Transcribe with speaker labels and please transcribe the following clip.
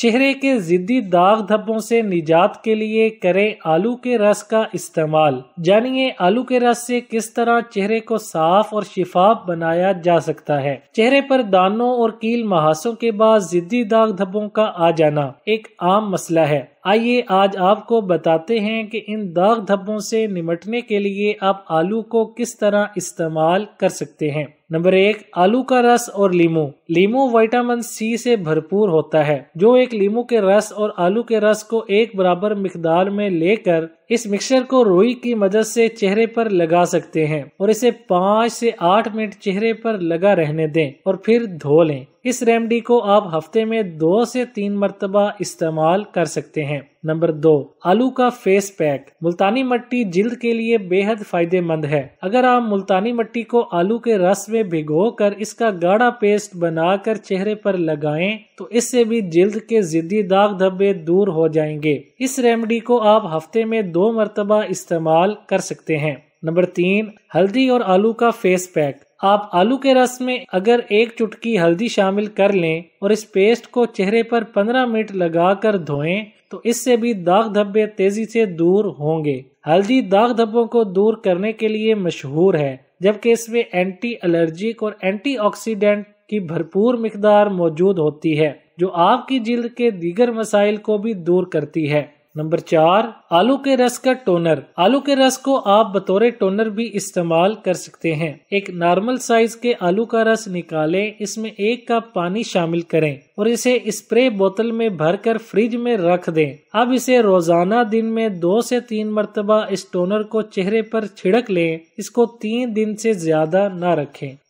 Speaker 1: चेहरे के जिद्दी दाग धब्बों से निजात के लिए करें आलू के रस का इस्तेमाल जानिए आलू के रस से किस तरह चेहरे को साफ और शिफाफ बनाया जा सकता है चेहरे पर दानों और कील महासों के बाद जिद्दी दाग धब्बों का आ जाना एक आम मसला है आइए आज आपको बताते हैं कि इन दाग धब्बों से निमटने के लिए आप आलू को किस तरह इस्तेमाल कर सकते हैं नंबर एक आलू का रस और लीमू लीमू विटामिन सी से भरपूर होता है जो एक लीमू के रस और आलू के रस को एक बराबर मिकदार में लेकर इस मिक्सचर को रोई की मदद से चेहरे पर लगा सकते हैं और इसे पाँच से आठ मिनट चेहरे पर लगा रहने दें और फिर धो लें इस रेमडी को आप हफ्ते में दो से तीन मरतबा इस्तेमाल कर सकते हैं नंबर दो आलू का फेस पैक मुल्तानी मट्टी जिल्द के लिए बेहद फायदेमंद है अगर आप मुल्तानी मट्टी को आलू के रस में भिगो कर इसका गाढ़ा पेस्ट बनाकर चेहरे पर लगाएं तो इससे भी जिल्द के जिद्दी दाग धब्बे दूर हो जाएंगे इस रेमडी को आप हफ्ते में दो दो मरतबा इस्तेमाल कर सकते हैं नंबर तीन हल्दी और आलू का फेस पैक आप आलू के रस में अगर एक चुटकी हल्दी शामिल कर लें और इस पेस्ट को चेहरे पर 15 मिनट लगाकर धोएं तो इससे भी दाग धब्बे तेजी से दूर होंगे हल्दी दाग धब्बों को दूर करने के लिए मशहूर है जबकि इसमें एंटी एलर्जिक और एंटीऑक्सीडेंट की भरपूर मकदार मौजूद होती है जो आपकी जिल्द के दीगर मसाइल को भी दूर करती है नंबर चार आलू के रस का टोनर आलू के रस को आप बतौर टोनर भी इस्तेमाल कर सकते हैं एक नॉर्मल साइज के आलू का रस निकालें इसमें एक कप पानी शामिल करें और इसे स्प्रे बोतल में भरकर फ्रिज में रख दें अब इसे रोजाना दिन में दो से तीन मरतबा इस टोनर को चेहरे पर छिड़क लें इसको तीन दिन से ज्यादा न रखें